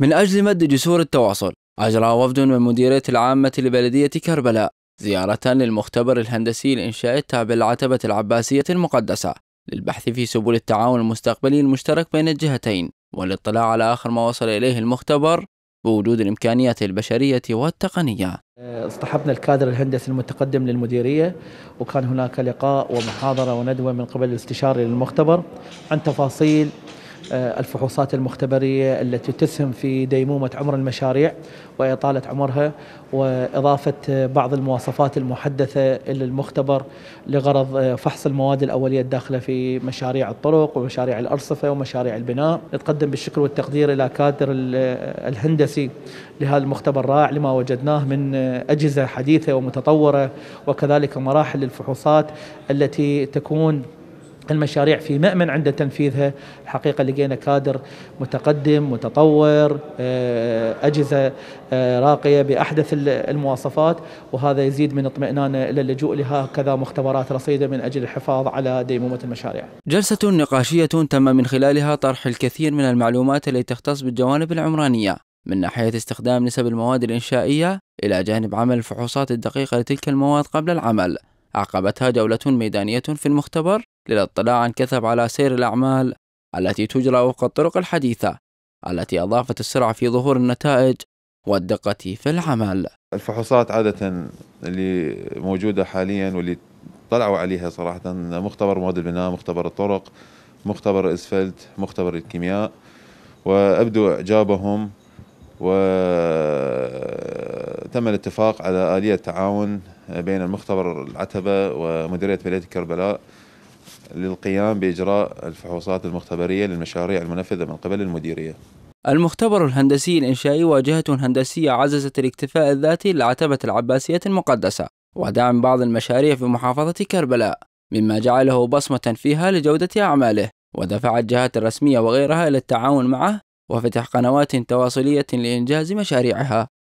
من أجل مد جسور التواصل أجرى وفد من مديرية العامة لبلدية كربلاء زيارة للمختبر الهندسي الإنشائي التابع للعتبة العباسية المقدسة للبحث في سبل التعاون المستقبلي المشترك بين الجهتين والاطلاع على آخر ما وصل إليه المختبر بوجود الإمكانيات البشرية والتقنية اصطحبنا الكادر الهندسي المتقدم للمديرية وكان هناك لقاء ومحاضرة وندوة من قبل الاستشاري للمختبر عن تفاصيل آه، الفحوصات المختبرية التي تسهم في ديمومة عمر المشاريع وإطالة عمرها وإضافة بعض المواصفات المحدثة إلى المختبر لغرض آه، فحص المواد الأولية الداخلة في مشاريع الطرق ومشاريع الأرصفة ومشاريع البناء نتقدم بالشكر والتقدير إلى كادر آه، الهندسي لهذا المختبر الرائع لما وجدناه من أجهزة حديثة ومتطورة وكذلك مراحل الفحوصات التي تكون المشاريع في مأمن عند تنفيذها الحقيقة لقينا كادر متقدم متطور آه، أجهزة آه، راقية بأحدث المواصفات وهذا يزيد من اطمئنان إلى اللجوء لهكذا مختبرات رصيدة من أجل الحفاظ على ديمومة المشاريع جلسة نقاشية تم من خلالها طرح الكثير من المعلومات التي تختص بالجوانب العمرانية من ناحية استخدام نسب المواد الإنشائية إلى جانب عمل الفحوصات الدقيقة لتلك المواد قبل العمل عقبتها جولة ميدانية في المختبر للاطلاع عن كثب على سير الأعمال التي تجرى وفق الطرق الحديثة التي أضافت السرعة في ظهور النتائج والدقة في العمل الفحوصات عادة اللي موجودة حاليا واللي طلعوا عليها صراحة مختبر مواد البناء مختبر الطرق مختبر الاسفلت مختبر الكيمياء وابدوا اعجابهم وتم الاتفاق على آلية تعاون بين المختبر العتبة ومديرية بلدية كربلاء للقيام بإجراء الفحوصات المختبرية للمشاريع المنفذة من قبل المديرية المختبر الهندسي الإنشائي واجهة هندسية عززت الاكتفاء الذاتي لعتبة العباسية المقدسة ودعم بعض المشاريع في محافظة كربلاء مما جعله بصمة فيها لجودة أعماله ودفع الجهات الرسمية وغيرها إلى التعاون معه وفتح قنوات تواصلية لإنجاز مشاريعها